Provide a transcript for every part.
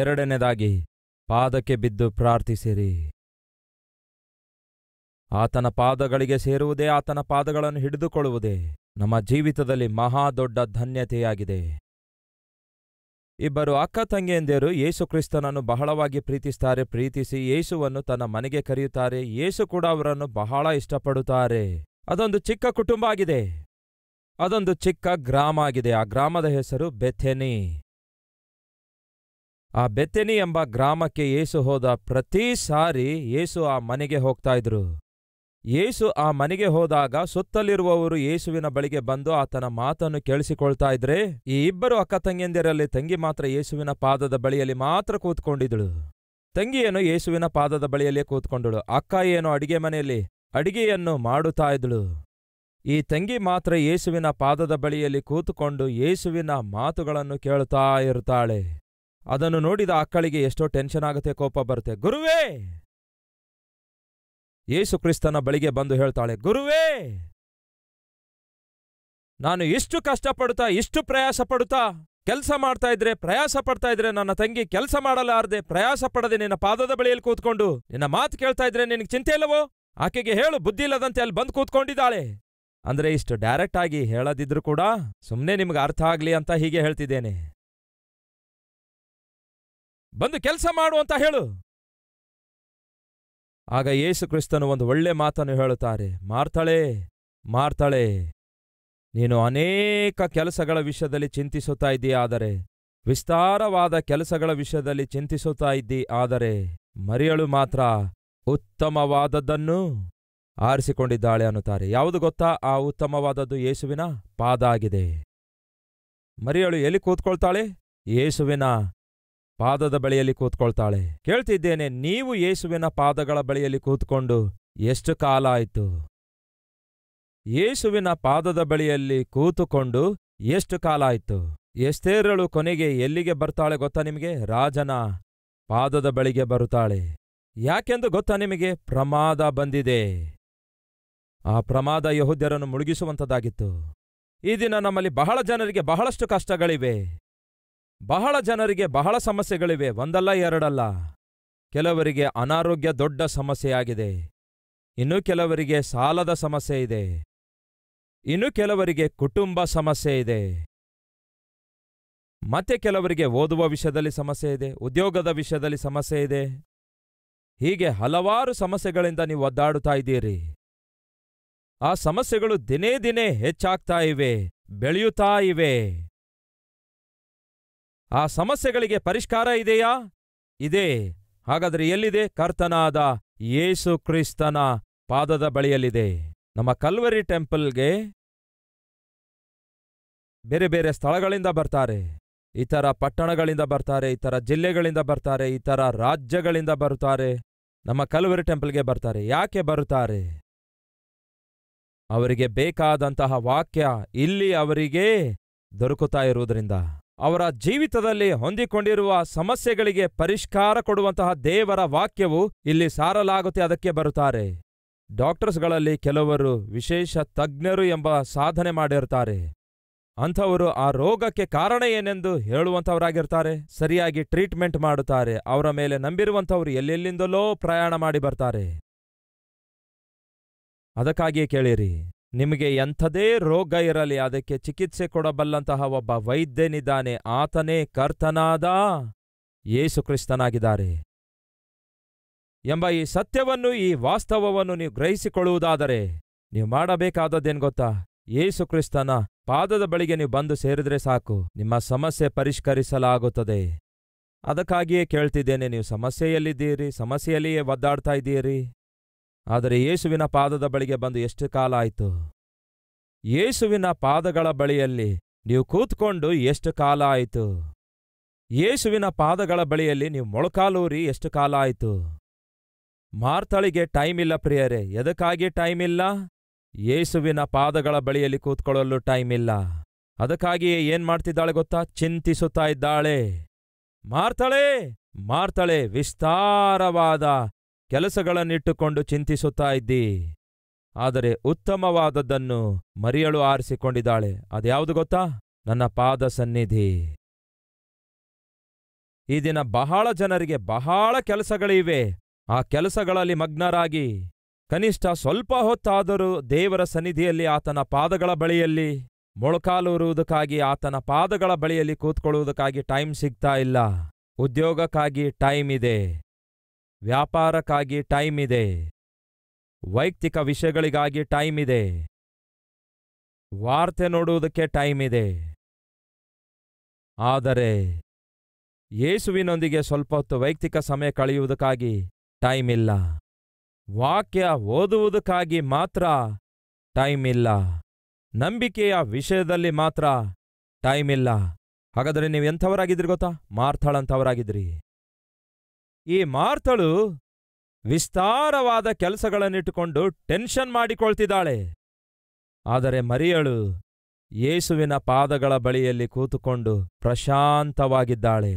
ಎರಡನೇದಾಗಿ ಪಾದಕ್ಕೆ ಬಿದ್ದು ಪ್ರಾರ್ಥಿಸಿರಿ ಆತನ ಪಾದಗಳಿಗೆ ಸೇರುವುದೇ ಆತನ ಪಾದಗಳನ್ನು ಹಿಡಿದುಕೊಳ್ಳುವುದೇ ನಮ್ಮ ಜೀವಿತದಲ್ಲಿ ಮಹಾ ದೊಡ್ಡ ಧನ್ಯತೆಯಾಗಿದೆ ಇಬ್ಬರು ಅಕ್ಕ ತಂಗಿಯಂದಿರು ಯೇಸು ಕ್ರಿಸ್ತನನ್ನು ಬಹಳವಾಗಿ ಪ್ರೀತಿಸ್ತಾರೆ ಪ್ರೀತಿಸಿ ಯೇಸುವನ್ನು ತನ್ನ ಮನೆಗೆ ಕರೆಯುತ್ತಾರೆ ಯೇಸು ಕೂಡ ಅವರನ್ನು ಬಹಳ ಇಷ್ಟಪಡುತ್ತಾರೆ ಅದೊಂದು ಚಿಕ್ಕ ಕುಟುಂಬ ಆಗಿದೆ ಅದೊಂದು ಚಿಕ್ಕ ಗ್ರಾಮ ಆಗಿದೆ ಆ ಗ್ರಾಮದ ಹೆಸರು ಬೆಥೆನಿ ಆ ಬೆತ್ತೆನಿ ಎಂಬ ಗ್ರಾಮಕ್ಕೆ ಏಸು ಹೋದ ಪ್ರತಿ ಸಾರಿ ಏಸು ಆ ಮನೆಗೆ ಹೋಗ್ತಾ ಇದ್ರು ಏಸು ಆ ಮನೆಗೆ ಹೋದಾಗ ಸುತ್ತಲಿರುವವರು ಯೇಸುವಿನ ಬಳಿಗೆ ಬಂದು ಆತನ ಮಾತನ್ನು ಕೇಳಿಸಿಕೊಳ್ತಾ ಇದ್ರೆ ಈ ಇಬ್ಬರು ಅಕ್ಕ ತಂಗಿಯಂದಿರಲ್ಲಿ ತಂಗಿ ಮಾತ್ರ ಯೇಸುವಿನ ಪಾದದ ಬಳಿಯಲ್ಲಿ ಮಾತ್ರ ಕೂತ್ಕೊಂಡಿದಳು ತಂಗಿಯನ್ನು ಯೇಸುವಿನ ಪಾದದ ಬಳಿಯಲ್ಲೇ ಕೂತ್ಕೊಂಡಳು ಅಕ್ಕ ಏನು ಅಡಿಗೆ ಮನೆಯಲ್ಲಿ ಅಡಿಗೆಯನ್ನು ಮಾಡುತ್ತಾ ಇದ್ದಳು ಈ ತಂಗಿ ಮಾತ್ರ ಏಸುವಿನ ಪಾದದ ಬಳಿಯಲ್ಲಿ ಕೂತುಕೊಂಡು ಯೇಸುವಿನ ಮಾತುಗಳನ್ನು ಕೇಳುತ್ತಾ ಇರುತ್ತಾಳೆ ಅದನ್ನು ನೋಡಿದ ಅಕ್ಕಳಿಗೆ ಎಷ್ಟೋ ಟೆನ್ಷನ್ ಆಗುತ್ತೆ ಕೋಪ ಬರುತ್ತೆ ಗುರುವೇ ಯೇಸು ಕ್ರಿಸ್ತನ ಬಳಿಗೆ ಬಂದು ಹೇಳ್ತಾಳೆ ಗುರುವೇ ನಾನು ಇಷ್ಟು ಕಷ್ಟಪಡುತ್ತಾ ಇಷ್ಟು ಪ್ರಯಾಸ ಪಡುತ್ತಾ ಕೆಲಸ ಮಾಡ್ತಾ ಇದ್ರೆ ಪ್ರಯಾಸ ಪಡ್ತಾ ಇದ್ರೆ ನನ್ನ ತಂಗಿ ಕೆಲಸ ಮಾಡಲಾರದೆ ಪ್ರಯಾಸ ಪಡದೆ ನಿನ್ನ ಪಾದದ ಬಳಿಯಲ್ಲಿ ಕೂತ್ಕೊಂಡು ನಿನ್ನ ಮಾತು ಕೇಳ್ತಾ ಇದ್ರೆ ನಿನಗೆ ಚಿಂತೆ ಇಲ್ಲವೋ ಆಕೆಗೆ ಹೇಳು ಬುದ್ಧಿ ಇಲ್ಲದಂತೆ ಅಲ್ಲಿ ಬಂದು ಕೂತ್ಕೊಂಡಿದ್ದಾಳೆ ಅಂದ್ರೆ ಇಷ್ಟು ಡೈರೆಕ್ಟ್ ಆಗಿ ಹೇಳದಿದ್ರು ಕೂಡ ಸುಮ್ಮನೆ ನಿಮ್ಗೆ ಅರ್ಥ ಆಗ್ಲಿ ಅಂತ ಹೀಗೆ ಹೇಳ್ತಿದ್ದೇನೆ ಬಂದು ಕೆಲಸ ಮಾಡು ಅಂತ ಹೇಳು ಆಗ ಯೇಸು ಕ್ರಿಸ್ತನು ಒಂದು ಒಳ್ಳೆ ಮಾತನ್ನು ಹೇಳುತ್ತಾರೆ ಮಾರ್ತಾಳೆ ಮಾರ್ತಾಳೆ ನೀನು ಅನೇಕ ಕೆಲಸಗಳ ವಿಷಯದಲ್ಲಿ ಚಿಂತಿಸುತ್ತಾ ಇದ್ದೀ ಆದರೆ ವಿಸ್ತಾರವಾದ ಕೆಲಸಗಳ ವಿಷಯದಲ್ಲಿ ಚಿಂತಿಸುತ್ತಾ ಇದ್ದೀ ಆದರೆ ಮರಿಯಳು ಮಾತ್ರ ಉತ್ತಮವಾದದ್ದನ್ನು ಆರಿಸಿಕೊಂಡಿದ್ದಾಳೆ ಅನ್ನುತ್ತಾರೆ ಯಾವುದು ಗೊತ್ತಾ ಆ ಉತ್ತಮವಾದದ್ದು ಯೇಸುವಿನ ಪಾದ ಆಗಿದೆ ಮರಿಯಳು ಎಲ್ಲಿ ಕೂತ್ಕೊಳ್ತಾಳೆ ಯೇಸುವಿನ ಪಾದದ ಬಳಿಯಲ್ಲಿ ಕೂತ್ಕೊಳ್ತಾಳೆ ಕೇಳ್ತಿದ್ದೇನೆ ನೀವು ಯೇಸುವಿನ ಪಾದಗಳ ಬಳಿಯಲ್ಲಿ ಕೂತ್ಕೊಂಡು ಎಷ್ಟು ಕಾಲ ಆಯಿತು ಯೇಸುವಿನ ಪಾದದ ಬಳಿಯಲ್ಲಿ ಕೂತುಕೊಂಡು ಎಷ್ಟು ಕಾಲ ಆಯಿತು ಎಷ್ಟೇರಳು ಕೊನೆಗೆ ಎಲ್ಲಿಗೆ ಬರ್ತಾಳೆ ಗೊತ್ತಾ ನಿಮಗೆ ರಾಜನ ಪಾದದ ಬಳಿಗೆ ಬರುತ್ತಾಳೆ ಯಾಕೆಂದು ಗೊತ್ತಾ ನಿಮಗೆ ಪ್ರಮಾದ ಬಂದಿದೆ ಆ ಪ್ರಮಾದ ಯಹೋದ್ಯರನ್ನು ಮುಳುಗಿಸುವಂಥದ್ದಾಗಿತ್ತು ಈ ದಿನ ನಮ್ಮಲ್ಲಿ ಬಹಳ ಜನರಿಗೆ ಬಹಳಷ್ಟು ಕಷ್ಟಗಳಿವೆ ಬಹಳ ಜನರಿಗೆ ಬಹಳ ಸಮಸ್ಯೆಗಳಿವೆ ಒಂದಲ್ಲ ಎರಡಲ್ಲ ಕೆಲವರಿಗೆ ಅನಾರೋಗ್ಯ ದೊಡ್ಡ ಸಮಸ್ಯೆಯಾಗಿದೆ ಇನ್ನು ಕೆಲವರಿಗೆ ಸಾಲದ ಸಮಸ್ಯೆ ಇದೆ ಇನ್ನು ಕೆಲವರಿಗೆ ಕುಟುಂಬ ಸಮಸ್ಯೆ ಇದೆ ಮತ್ತೆ ಕೆಲವರಿಗೆ ಓದುವ ವಿಷಯದಲ್ಲಿ ಸಮಸ್ಯೆ ಇದೆ ಉದ್ಯೋಗದ ವಿಷಯದಲ್ಲಿ ಸಮಸ್ಯೆ ಇದೆ ಹೀಗೆ ಹಲವಾರು ಸಮಸ್ಯೆಗಳಿಂದ ನೀವು ಒದ್ದಾಡುತ್ತಾ ಇದ್ದೀರಿ ಆ ಸಮಸ್ಯೆಗಳು ದಿನೇ ದಿನೇ ಹೆಚ್ಚಾಗ್ತಾ ಇವೆ ಬೆಳೆಯುತ್ತಾ ಇವೆ ಆ ಸಮಸ್ಯೆಗಳಿಗೆ ಪರಿಷ್ಕಾರ ಇದೆಯಾ ಇದೆ ಹಾಗಾದರೆ ಎಲ್ಲಿದೆ ಕರ್ತನಾದ ಯೇಸು ಕ್ರಿಸ್ತನ ಪಾದದ ಬಳಿಯಲ್ಲಿದೆ ನಮ್ಮ ಕಲ್ವರಿ ಟೆಂಪಲ್ಗೆ ಬೇರೆ ಬೇರೆ ಸ್ಥಳಗಳಿಂದ ಬರ್ತಾರೆ ಇತರ ಪಟ್ಟಣಗಳಿಂದ ಬರ್ತಾರೆ ಇತರ ಜಿಲ್ಲೆಗಳಿಂದ ಬರ್ತಾರೆ ಇತರ ರಾಜ್ಯಗಳಿಂದ ಬರುತ್ತಾರೆ ನಮ್ಮ ಕಲ್ವರಿ ಟೆಂಪಲ್ಗೆ ಬರ್ತಾರೆ ಯಾಕೆ ಬರುತ್ತಾರೆ ಅವರಿಗೆ ಬೇಕಾದಂತಹ ವಾಕ್ಯ ಇಲ್ಲಿ ಅವರಿಗೆ ದೊರಕುತ್ತಾ ಇರುವುದರಿಂದ ಅವರ ಜೀವಿತದಲ್ಲಿ ಹೊಂದಿಕೊಂಡಿರುವ ಸಮಸ್ಯೆಗಳಿಗೆ ಪರಿಷ್ಕಾರ ಕೊಡುವಂತಹ ದೇವರ ವಾಕ್ಯವು ಇಲ್ಲಿ ಸಾರಲಾಗುತ್ತೆ ಅದಕ್ಕೆ ಬರುತ್ತಾರೆ ಡಾಕ್ಟರ್ಸ್ಗಳಲ್ಲಿ ಕೆಲವರು ವಿಶೇಷ ತಜ್ಞರು ಎಂಬ ಸಾಧನೆ ಮಾಡಿರ್ತಾರೆ ಅಂಥವರು ಆ ರೋಗಕ್ಕೆ ಕಾರಣ ಏನೆಂದು ಹೇಳುವಂಥವರಾಗಿರ್ತಾರೆ ಸರಿಯಾಗಿ ಟ್ರೀಟ್ಮೆಂಟ್ ಮಾಡುತ್ತಾರೆ ಅವರ ಮೇಲೆ ನಂಬಿರುವಂಥವರು ಎಲ್ಲೆಲ್ಲಿಂದಲೋ ಪ್ರಯಾಣ ಮಾಡಿ ಬರ್ತಾರೆ ಅದಕ್ಕಾಗಿಯೇ ಕೇಳಿರಿ ನಿಮಗೆ ಎಂಥದೇ ರೋಗ ಇರಲಿ ಅದಕ್ಕೆ ಚಿಕಿತ್ಸೆ ಕೊಡಬಲ್ಲಂತಹ ಒಬ್ಬ ವೈದ್ಯನಿದ್ದಾನೆ ಆತನೇ ಕರ್ತನಾದ ಯೇಸು ಕ್ರಿಸ್ತನಾಗಿದ್ದಾರೆ ಎಂಬ ಈ ಸತ್ಯವನ್ನು ಈ ವಾಸ್ತವವನ್ನು ನೀವು ಗ್ರಹಿಸಿಕೊಳ್ಳುವುದಾದರೆ ನೀವು ಮಾಡಬೇಕಾದದ್ದೇನು ಗೊತ್ತಾ ಯೇಸು ಪಾದದ ಬಳಿಗೆ ನೀವು ಬಂದು ಸೇರಿದ್ರೆ ಸಾಕು ನಿಮ್ಮ ಸಮಸ್ಯೆ ಪರಿಷ್ಕರಿಸಲಾಗುತ್ತದೆ ಅದಕ್ಕಾಗಿಯೇ ಕೇಳ್ತಿದ್ದೇನೆ ನೀವು ಸಮಸ್ಯೆಯಲ್ಲಿದ್ದೀರಿ ಸಮಸ್ಯೆಯಲ್ಲಿಯೇ ಒದ್ದಾಡ್ತಾ ಇದ್ದೀರಿ ಆದರೆ ಯೇಸುವಿನ ಪಾದದ ಬಳಿಗೆ ಬಂದು ಎಷ್ಟು ಕಾಲ ಆಯಿತು ಯೇಸುವಿನ ಪಾದಗಳ ಬಳಿಯಲ್ಲಿ ನೀವು ಕೂತ್ಕೊಂಡು ಎಷ್ಟು ಕಾಲ ಆಯಿತು ಯೇಸುವಿನ ಪಾದಗಳ ಬಳಿಯಲ್ಲಿ ನೀವು ಮೊಳಕಾಲೂರಿ ಎಷ್ಟು ಕಾಲ ಆಯಿತು ಮಾರ್ತಳಿಗೆ ಟೈಮ್ ಇಲ್ಲ ಪ್ರಿಯರೇ ಎದಕ್ಕಾಗಿ ಟೈಮ್ ಇಲ್ಲ ಯೇಸುವಿನ ಪಾದಗಳ ಬಳಿಯಲ್ಲಿ ಕೂತ್ಕೊಳ್ಳಲು ಟೈಮ್ ಇಲ್ಲ ಅದಕ್ಕಾಗಿಯೇ ಏನ್ ಮಾಡ್ತಿದ್ದಾಳೆ ಗೊತ್ತಾ ಚಿಂತಿಸುತ್ತಾ ಇದ್ದಾಳೆ ಮಾರ್ತಳೆ ಮಾರ್ತಳೆ ವಿಸ್ತಾರವಾದ ಕೆಲಸಗಳನ್ನಿಟ್ಟುಕೊಂಡು ಚಿಂತಿಸುತ್ತಾ ಇದ್ದೀ ಆದರೆ ಉತ್ತಮವಾದದ್ದನ್ನು ಮರಿಯಳು ಆರಿಸಿಕೊಂಡಿದ್ದಾಳೆ ಅದ್ಯಾವುದು ಗೊತ್ತಾ ನನ್ನ ಪಾದ ಸನ್ನಿಧಿ ಈ ದಿನ ಬಹಳ ಜನರಿಗೆ ಬಹಳ ಕೆಲಸಗಳಿವೆ ಆ ಕೆಲಸಗಳಲ್ಲಿ ಮಗ್ನರಾಗಿ ಕನಿಷ್ಠ ಸ್ವಲ್ಪ ಹೊತ್ತಾದರೂ ದೇವರ ಸನ್ನಿಧಿಯಲ್ಲಿ ಆತನ ಪಾದಗಳ ಬಳಿಯಲ್ಲಿ ಮೊಳಕಾಲೂರುವುದಕ್ಕಾಗಿ ಆತನ ಪಾದಗಳ ಬಳಿಯಲ್ಲಿ ಕೂತ್ಕೊಳ್ಳುವುದಕ್ಕಾಗಿ ಟೈಮ್ ಸಿಗ್ತಾ ಇಲ್ಲ ಉದ್ಯೋಗಕ್ಕಾಗಿ ಟೈಮ್ ಇದೆ ವ್ಯಾಪಾರಕ್ಕಾಗಿ ಟೈಮ್ ಇದೆ ವೈಯಕ್ತಿಕ ವಿಷಯಗಳಿಗಾಗಿ ಟೈಮ್ ಇದೆ ವಾರ್ತೆ ನೋಡುವುದಕ್ಕೆ ಟೈಮ್ ಇದೆ ಆದರೆ ಯೇಸುವಿನೊಂದಿಗೆ ಸ್ವಲ್ಪ ಹೊತ್ತು ವೈಯಕ್ತಿಕ ಸಮಯ ಕಳೆಯುವುದಕ್ಕಾಗಿ ಟೈಮ್ ಇಲ್ಲ ವಾಕ್ಯ ಓದುವುದಕ್ಕಾಗಿ ಮಾತ್ರ ಟೈಮ್ ಇಲ್ಲ ನಂಬಿಕೆಯ ವಿಷಯದಲ್ಲಿ ಮಾತ್ರ ಟೈಮ್ ಇಲ್ಲ ಹಾಗಾದರೆ ನೀವು ಎಂಥವರಾಗಿದ್ದೀರಿ ಗೊತ್ತಾ ಮಾರ್ಥಳಂಥವರಾಗಿದ್ದೀರಿ ಈ ಮಾರ್ತಳು ವಿಸ್ತಾರವಾದ ಕೆಲಸಗಳನ್ನಿಟ್ಟುಕೊಂಡು ಟೆನ್ಷನ್ ಮಾಡಿಕೊಳ್ತಿದ್ದಾಳೆ ಆದರೆ ಮರಿಯಳು ಯೇಸುವಿನ ಪಾದಗಳ ಬಳಿಯಲ್ಲಿ ಕೂತುಕೊಂಡು ಪ್ರಶಾಂತವಾಗಿದ್ದಾಳೆ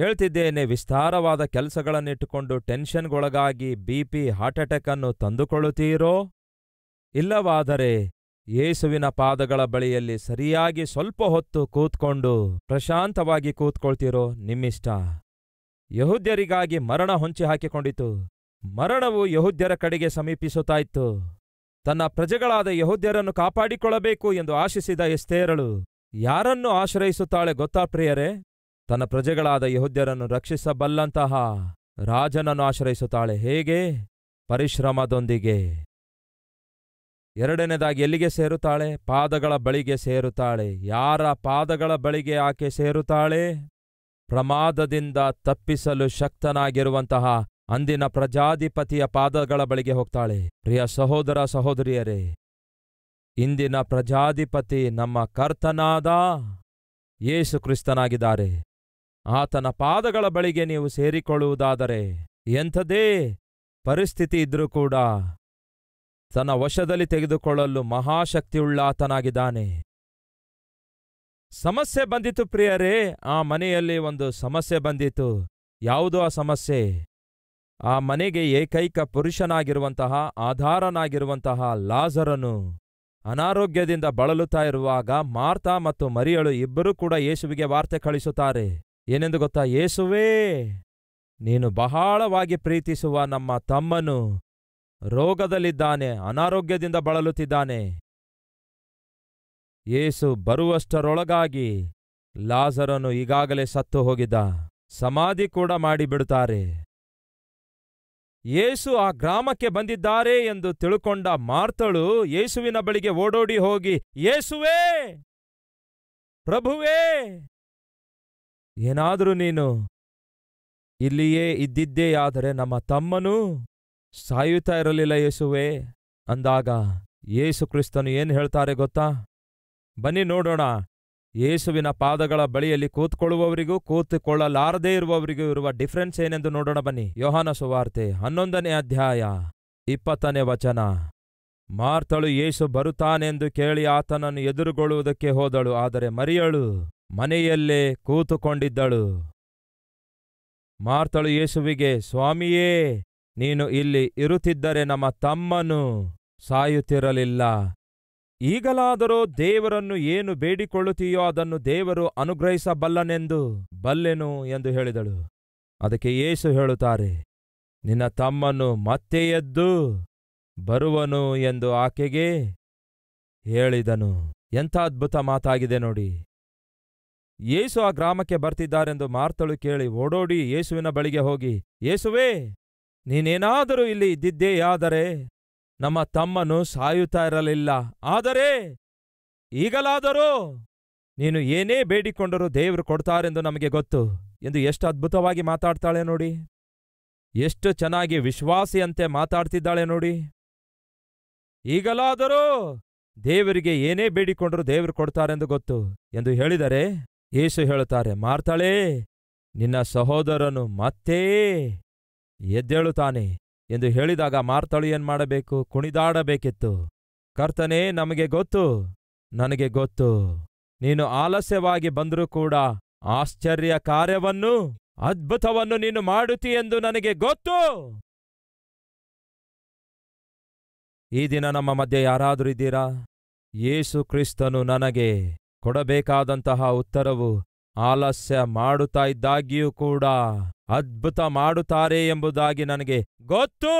ಹೇಳ್ತಿದ್ದೇನೆ ವಿಸ್ತಾರವಾದ ಕೆಲಸಗಳನ್ನಿಟ್ಟುಕೊಂಡು ಟೆನ್ಷನ್ಗೊಳಗಾಗಿ ಬಿ ಪಿ ಹಾರ್ಟ್ ಅಟ್ಯಾಕ್ ಅನ್ನು ತಂದುಕೊಳ್ಳುತ್ತೀರೋ ಇಲ್ಲವಾದರೆ ಯೇಸುವಿನ ಪಾದಗಳ ಬಳಿಯಲ್ಲಿ ಸರಿಯಾಗಿ ಸ್ವಲ್ಪ ಹೊತ್ತು ಕೂತ್ಕೊಂಡು ಪ್ರಶಾಂತವಾಗಿ ಕೂತ್ಕೊಳ್ತೀರೋ ನಿಮ್ಮಿಷ್ಟ ಯಹುದ್ಯರಿಗಾಗಿ ಮರಣ ಹೊಂಚಿ ಹಾಕಿಕೊಂಡಿತು ಮರಣವು ಯಹೂದ್ಯರ ಕಡೆಗೆ ಸಮೀಪಿಸುತ್ತಾ ಇತ್ತು ತನ್ನ ಪ್ರಜೆಗಳಾದ ಯಹೂದ್ಯರನ್ನು ಕಾಪಾಡಿಕೊಳ್ಳಬೇಕು ಎಂದು ಆಶಿಸಿದ ಎಸ್ತೇರಳು ಯಾರನ್ನು ಆಶ್ರಯಿಸುತ್ತಾಳೆ ಗೊತ್ತಾ ಪ್ರಿಯರೇ ತನ್ನ ಪ್ರಜೆಗಳಾದ ಯಹುದ್ಯರನ್ನು ರಕ್ಷಿಸಬಲ್ಲಂತಹ ರಾಜನನ್ನು ಆಶ್ರಯಿಸುತ್ತಾಳೆ ಹೇಗೆ ಪರಿಶ್ರಮದೊಂದಿಗೆ ಎರಡನೇದಾಗಿ ಎಲ್ಲಿಗೆ ಸೇರುತ್ತಾಳೆ ಪಾದಗಳ ಬಳಿಗೆ ಸೇರುತ್ತಾಳೆ ಯಾರ ಪಾದಗಳ ಬಳಿಗೆ ಆಕೆ ಸೇರುತ್ತಾಳೆ ಪ್ರಮಾದದಿಂದ ತಪ್ಪಿಸಲು ಶಕ್ತನಾಗಿರುವಂತಹ ಅಂದಿನ ಪ್ರಜಾಧಿಪತಿಯ ಪಾದಗಳ ಬಳಿಗೆ ಹೋಗ್ತಾಳೆ ಪ್ರಿಯ ಸಹೋದರ ಸಹೋದರಿಯರೇ ಇಂದಿನ ಪ್ರಜಾಧಿಪತಿ ನಮ್ಮ ಕರ್ತನಾದ ಯೇಸು ಕ್ರಿಸ್ತನಾಗಿದ್ದಾರೆ ಆತನ ಪಾದಗಳ ಬಳಿಗೆ ನೀವು ಸೇರಿಕೊಳ್ಳುವುದಾದರೆ ಎಂಥದೇ ಪರಿಸ್ಥಿತಿ ಇದ್ರೂ ಕೂಡ ತನ್ನ ವಶದಲ್ಲಿ ತೆಗೆದುಕೊಳ್ಳಲು ಮಹಾಶಕ್ತಿಯುಳ್ಳಾತನಾಗಿದ್ದಾನೆ ಸಮಸ್ಯೆ ಬಂದಿತು ಪ್ರಿಯರೇ ಆ ಮನೆಯಲ್ಲಿ ಒಂದು ಸಮಸ್ಯೆ ಬಂದಿತು ಯಾವುದು ಆ ಸಮಸ್ಯೆ ಆ ಮನೆಗೆ ಏಕೈಕ ಪುರುಷನಾಗಿರುವಂತಹ ಆಧಾರನಾಗಿರುವಂತಹ ಲಾಜರನು ಅನಾರೋಗ್ಯದಿಂದ ಬಳಲುತ್ತಾ ಇರುವಾಗ ಮಾರ್ತಾ ಮತ್ತು ಮರಿಯಳು ಇಬ್ಬರೂ ಕೂಡ ಯೇಸುವಿಗೆ ವಾರ್ತೆ ಕಳಿಸುತ್ತಾರೆ ಏನೆಂದು ಗೊತ್ತಾ ಯೇಸುವೇ ನೀನು ಬಹಳವಾಗಿ ಪ್ರೀತಿಸುವ ನಮ್ಮ ತಮ್ಮನು ರೋಗದಲ್ಲಿದ್ದಾನೆ ಅನಾರೋಗ್ಯದಿಂದ ಬಳಲುತ್ತಿದ್ದಾನೆ ಏಸು ಬರುವಷ್ಟರೊಳಗಾಗಿ ಲಾಜರನು ಈಗಾಗಲೇ ಸತ್ತು ಹೋಗಿದ್ದ ಸಮಾಧಿ ಕೂಡ ಮಾಡಿಬಿಡುತ್ತಾರೆ ಏಸು ಆ ಗ್ರಾಮಕ್ಕೆ ಬಂದಿದ್ದಾರೆ ಎಂದು ತಿಳುಕೊಂಡ ಮಾರ್ತಳು ಯೇಸುವಿನ ಬಳಿಗೆ ಓಡೋಡಿ ಹೋಗಿ ಯೇಸುವೇ ಪ್ರಭುವೇ ಏನಾದರೂ ನೀನು ಇಲ್ಲಿಯೇ ಇದ್ದಿದ್ದೇಯಾದರೆ ನಮ್ಮ ತಮ್ಮನೂ ಸಾಯುತ್ತಾ ಇರಲಿಲ್ಲ ಯೇಸುವೇ ಅಂದಾಗ ಏಸು ಕ್ರಿಸ್ತನು ಏನು ಹೇಳ್ತಾರೆ ಗೊತ್ತಾ ಬನ್ನಿ ನೋಡೋಣ ಯೇಸುವಿನ ಪಾದಗಳ ಬಳಿಯಲ್ಲಿ ಕೂತ್ಕೊಳ್ಳುವವರಿಗೂ ಕೂತುಕೊಳ್ಳಲಾರದೇ ಇರುವವರಿಗೂ ಇರುವ ಡಿಫ್ರೆನ್ಸ್ ಏನೆಂದು ನೋಡೋಣ ಬನ್ನಿ ಯೋಹಾನ ಸುವಾರ್ತೆ ಹನ್ನೊಂದನೇ ಅಧ್ಯಾಯ ಇಪ್ಪತ್ತನೇ ವಚನ ಮಾರ್ತಳು ಯೇಸು ಬರುತ್ತಾನೆಂದು ಕೇಳಿ ಆತನನ್ನು ಎದುರುಗೊಳ್ಳುವುದಕ್ಕೆ ಹೋದಳು ಆದರೆ ಮರಿಯಳು ಮನೆಯಲ್ಲೇ ಕೂತುಕೊಂಡಿದ್ದಳು ಮಾರ್ತಳು ಯೇಸುವಿಗೆ ಸ್ವಾಮಿಯೇ ನೀನು ಇಲ್ಲಿ ಇರುತ್ತಿದ್ದರೆ ನಮ್ಮ ತಮ್ಮನು ಸಾಯುತ್ತಿರಲಿಲ್ಲ ಈಗಲಾದರೂ ದೇವರನ್ನು ಏನು ಬೇಡಿಕೊಳ್ಳುತ್ತೀಯೋ ಅದನ್ನು ದೇವರು ಅನುಗ್ರಹಿಸಬಲ್ಲನೆಂದು ಬಲ್ಲೆನು ಎಂದು ಹೇಳಿದಳು ಅದಕ್ಕೆ ಏಸು ಹೇಳುತ್ತಾರೆ ನಿನ್ನ ತಮ್ಮನ್ನು ಮತ್ತೆ ಎದ್ದು ಬರುವನು ಎಂದು ಆಕೆಗೆ ಹೇಳಿದನು ಎಂಥ ಅದ್ಭುತ ಮಾತಾಗಿದೆ ನೋಡಿ ಯೇಸು ಆ ಗ್ರಾಮಕ್ಕೆ ಬರ್ತಿದ್ದಾರೆಂದು ಮಾರ್ತಳು ಕೇಳಿ ಓಡೋಡಿ ಯೇಸುವಿನ ಬಳಿಗೆ ಹೋಗಿ ಯೇಸುವೇ ನೀನೇನಾದರೂ ಇಲ್ಲಿ ಇದ್ದಿದ್ದೇಯಾದರೆ ನಮ್ಮ ತಮ್ಮನು ಸಾಯುತ್ತಾ ಇರಲಿಲ್ಲ ಆದರೆ ಈಗಲಾದರೂ ನೀನು ಏನೇ ಬೇಡಿಕೊಂಡರೂ ದೇವರು ಕೊಡ್ತಾರೆಂದು ನಮಗೆ ಗೊತ್ತು ಎಂದು ಎಷ್ಟು ಅದ್ಭುತವಾಗಿ ಮಾತಾಡ್ತಾಳೆ ನೋಡಿ ಎಷ್ಟು ಚೆನ್ನಾಗಿ ವಿಶ್ವಾಸಿಯಂತೆ ಮಾತಾಡ್ತಿದ್ದಾಳೆ ನೋಡಿ ಈಗಲಾದರೂ ದೇವರಿಗೆ ಏನೇ ಬೇಡಿಕೊಂಡರೂ ದೇವರು ಕೊಡ್ತಾರೆಂದು ಗೊತ್ತು ಎಂದು ಹೇಳಿದರೆ ಯೇಸು ಹೇಳುತ್ತಾರೆ ಮಾರ್ತಾಳೆ ನಿನ್ನ ಸಹೋದರನು ಮತ್ತೇ ಎದ್ದೇಳುತ್ತಾನೆ ಎಂದು ಹೇಳಿದಾಗ ಮಾರ್ತಳು ಏನು ಮಾಡಬೇಕು ಕುಣಿದಾಡಬೇಕಿತ್ತು ಕರ್ತನೇ ನಮಗೆ ಗೊತ್ತು ನನಗೆ ಗೊತ್ತು ನೀನು ಆಲಸ್ಯವಾಗಿ ಬಂದರೂ ಕೂಡ ಆಶ್ಚರ್ಯ ಕಾರ್ಯವನ್ನು ಅದ್ಭುತವನ್ನು ನೀನು ಮಾಡುತ್ತಿ ಎಂದು ನನಗೆ ಗೊತ್ತು ಈ ದಿನ ನಮ್ಮ ಮಧ್ಯೆ ಯಾರಾದರೂ ಇದ್ದೀರಾ ಯೇಸು ಕ್ರಿಸ್ತನು ನನಗೆ ಕೊಡಬೇಕಾದಂತಹ ಉತ್ತರವು ಆಲಸ್ಯ ಮಾಡುತ್ತಾ ಇದ್ದಾಗಿಯೂ ಕೂಡ ಅದ್ಭುತ ಮಾಡುತ್ತಾರೆ ಎಂಬುದಾಗಿ ನನಗೆ ಗೊತ್ತು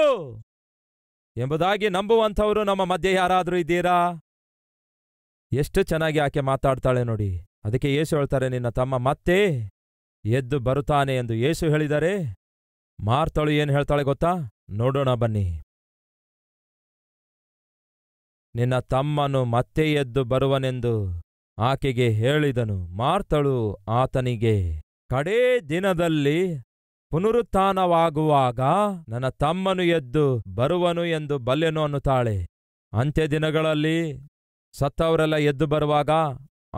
ಎಂಬುದಾಗಿ ನಂಬುವಂಥವರು ನಮ್ಮ ಮಧ್ಯೆ ಯಾರಾದರೂ ಇದ್ದೀರಾ ಎಷ್ಟು ಚೆನ್ನಾಗಿ ಆಕೆ ಮಾತಾಡ್ತಾಳೆ ನೋಡಿ ಅದಕ್ಕೆ ಏಸು ಹೇಳ್ತಾರೆ ನಿನ್ನ ತಮ್ಮ ಮತ್ತೆ ಎದ್ದು ಬರುತ್ತಾನೆ ಎಂದು ಏಸು ಹೇಳಿದರೆ ಮಾರ್ತಳು ಏನು ಹೇಳ್ತಾಳೆ ಗೊತ್ತಾ ನೋಡೋಣ ಬನ್ನಿ ನಿನ್ನ ತಮ್ಮನು ಮತ್ತೆ ಎದ್ದು ಬರುವನೆಂದು ಆಕೆಗೆ ಹೇಳಿದನು ಮಾರ್ತಳು ಆತನಿಗೆ ಕಡೇ ದಿನದಲ್ಲಿ ಪುನರುತ್ಥಾನವಾಗುವಾಗ ನನ್ನ ತಮ್ಮನು ಎದ್ದು ಬರುವನು ಎಂದು ಬಲ್ಲೆನು ಅನ್ನುತ್ತಾಳೆ ಅಂತ್ಯ ದಿನಗಳಲ್ಲಿ ಸತ್ತವರೆಲ್ಲ ಎದ್ದು ಬರುವಾಗ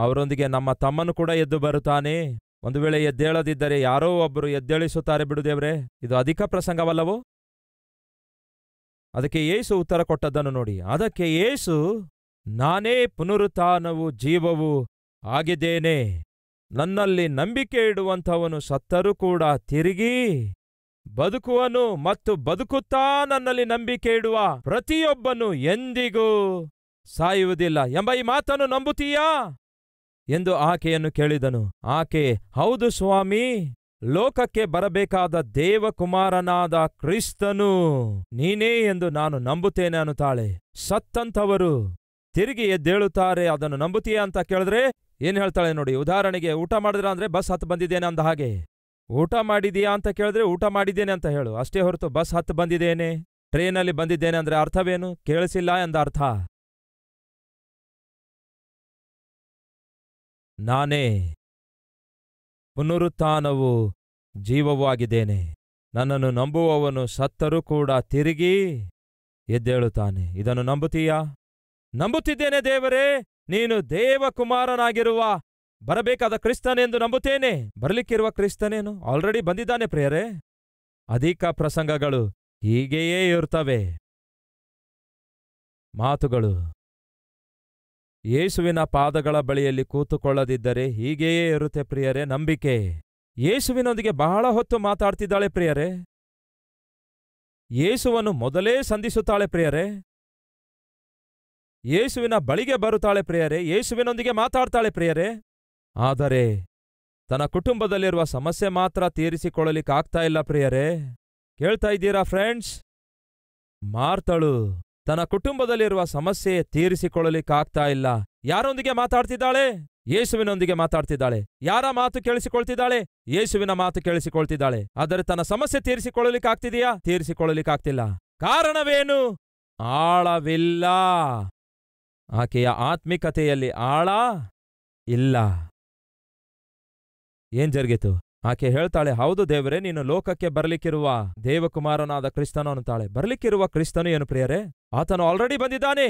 ಅವರೊಂದಿಗೆ ನಮ್ಮ ತಮ್ಮನು ಕೂಡ ಎದ್ದು ಬರುತ್ತಾನೆ ಒಂದು ವೇಳೆ ಎದ್ದೇಳದಿದ್ದರೆ ಯಾರೋ ಒಬ್ಬರು ಎದ್ದೇಳಿಸುತ್ತಾರೆ ಬಿಡುದೇವ್ರೆ ಇದು ಅಧಿಕ ಪ್ರಸಂಗವಲ್ಲವೋ ಅದಕ್ಕೆ ಏಸು ಉತ್ತರ ಕೊಟ್ಟದ್ದನ್ನು ನೋಡಿ ಅದಕ್ಕೆ ಏಸು ನಾನೇ ಪುನರುತ್ಥಾನವು ಜೀವವು ಆಗಿದ್ದೇನೆ ನನ್ನಲ್ಲಿ ನಂಬಿಕೆ ಇಡುವಂಥವನು ಸತ್ತರೂ ಕೂಡ ತಿರುಗಿ ಬದುಕುವನು ಮತ್ತು ಬದುಕುತ್ತಾ ನನ್ನಲ್ಲಿ ನಂಬಿಕೆ ಇಡುವ ಪ್ರತಿಯೊಬ್ಬನು ಎಂದಿಗೂ ಸಾಯುವುದಿಲ್ಲ ಎಂಬ ಈ ಮಾತನ್ನು ನಂಬುತ್ತೀಯಾ ಎಂದು ಆಕೆಯನ್ನು ಕೇಳಿದನು ಆಕೆ ಹೌದು ಸ್ವಾಮಿ ಲೋಕಕ್ಕೆ ಬರಬೇಕಾದ ದೇವಕುಮಾರನಾದ ಕ್ರಿಸ್ತನು ನೀನೇ ಎಂದು ನಾನು ನಂಬುತ್ತೇನೆ ಅನ್ನುತ್ತಾಳೆ ಸತ್ತಂಥವರು ತಿರುಗಿ ಎದ್ದೇಳುತ್ತಾರೆ ಅದನ್ನು ನಂಬುತ್ತೀಯಾ ಅಂತ ಕೇಳಿದ್ರೆ ಏನ್ ಹೇಳ್ತಾಳೆ ನೋಡಿ ಉದಾಹರಣೆಗೆ ಊಟ ಮಾಡಿದ್ರ ಅಂದ್ರೆ ಬಸ್ ಹತ್ತು ಬಂದಿದ್ದೇನೆ ಅಂದ ಹಾಗೆ ಊಟ ಮಾಡಿದೀಯಾ ಅಂತ ಕೇಳಿದ್ರೆ ಊಟ ಮಾಡಿದ್ದೇನೆ ಅಂತ ಹೇಳು ಅಷ್ಟೇ ಹೊರತು ಬಸ್ ಹತ್ತು ಬಂದಿದ್ದೇನೆ ಟ್ರೇನಲ್ಲಿ ಬಂದಿದ್ದೇನೆ ಅಂದ್ರೆ ಅರ್ಥವೇನು ಕೇಳಿಸಿಲ್ಲ ಎಂದ ಅರ್ಥ ನಾನೇ ಪುನರುತ್ಥಾನವು ಜೀವವಾಗಿದ್ದೇನೆ ನನ್ನನ್ನು ನಂಬುವವನು ಸತ್ತರೂ ಕೂಡ ತಿರುಗಿ ಎದ್ದೇಳುತ್ತಾನೆ ಇದನ್ನು ನಂಬುತ್ತೀಯಾ ನಂಬುತ್ತಿದ್ದೇನೆ ದೇವರೇ ನೀನು ದೇವಕುಮಾರನಾಗಿರುವ ಬರಬೇಕಾದ ಕ್ರಿಸ್ತನೆಂದು ನಂಬುತ್ತೇನೆ ಬರಲಿಕ್ಕಿರುವ ಕ್ರಿಸ್ತನೇನು ಆಲ್ರೆಡಿ ಬಂದಿದ್ದಾನೆ ಪ್ರಿಯರೇ ಅಧಿಕ ಪ್ರಸಂಗಗಳು ಹೀಗೆಯೇ ಇರುತ್ತವೆ ಮಾತುಗಳು ಯೇಸುವಿನ ಪಾದಗಳ ಬಳಿಯಲ್ಲಿ ಕೂತುಕೊಳ್ಳದಿದ್ದರೆ ಹೀಗೆಯೇ ಇರುತ್ತೆ ಪ್ರಿಯರೇ ನಂಬಿಕೆ ಯೇಸುವಿನೊಂದಿಗೆ ಬಹಳ ಹೊತ್ತು ಮಾತಾಡ್ತಿದ್ದಾಳೆ ಪ್ರಿಯರೇ ಯೇಸುವನ್ನು ಮೊದಲೇ ಸಂಧಿಸುತ್ತಾಳೆ ಪ್ರಿಯರೇ ಯೇಸುವಿನ ಬಳಿಗೆ ಬರುತ್ತಾಳೆ ಪ್ರಿಯರೇ ಯೇಸುವಿನೊಂದಿಗೆ ಮಾತಾಡ್ತಾಳೆ ಪ್ರಿಯರೇ ಆದರೆ ತನ್ನ ಕುಟುಂಬದಲ್ಲಿರುವ ಸಮಸ್ಯೆ ಮಾತ್ರ ತೀರಿಸಿಕೊಳ್ಳಲಿಕ್ಕಾಗ್ತಾ ಇಲ್ಲ ಪ್ರಿಯರೇ ಕೇಳ್ತಾ ಇದ್ದೀರಾ ಫ್ರೆಂಡ್ಸ್ ಮಾರ್ತಳು ತನ್ನ ಕುಟುಂಬದಲ್ಲಿರುವ ಸಮಸ್ಯೆ ತೀರಿಸಿಕೊಳ್ಳಲಿಕ್ಕಾಗ್ತಾ ಇಲ್ಲ ಯಾರೊಂದಿಗೆ ಮಾತಾಡ್ತಿದ್ದಾಳೆ ಯೇಸುವಿನೊಂದಿಗೆ ಮಾತಾಡ್ತಿದ್ದಾಳೆ ಯಾರ ಮಾತು ಕೇಳಿಸಿಕೊಳ್ತಿದ್ದಾಳೆ ಯೇಸುವಿನ ಮಾತು ಕೇಳಿಸಿಕೊಳ್ತಿದ್ದಾಳೆ ಆದರೆ ತನ್ನ ಸಮಸ್ಯೆ ತೀರಿಸಿಕೊಳ್ಳಲಿಕ್ಕಾಗ್ತಿದೆಯಾ ತೀರಿಸಿಕೊಳ್ಳಲಿಕ್ಕಾಗ್ತಿಲ್ಲ ಕಾರಣವೇನು ಆಳವಿಲ್ಲ ಆಕೆಯ ಆತ್ಮಿಕತೆಯಲ್ಲಿ ಆಳ ಇಲ್ಲ ಏನ್ ಜರುಗಿತು ಆಕೆ ಹೇಳ್ತಾಳೆ ಹೌದು ದೇವರೇ ನೀನು ಲೋಕಕ್ಕೆ ಬರಲಿಕ್ಕಿರುವ ದೇವಕುಮಾರನಾದ ಕ್ರಿಸ್ತನು ಅನ್ನುತ್ತಾಳೆ ಬರಲಿಕ್ಕಿರುವ ಕ್ರಿಸ್ತನು ಏನು ಪ್ರಿಯರೇ ಆತನು ಆಲ್ರೆಡಿ ಬಂದಿದ್ದಾನೆ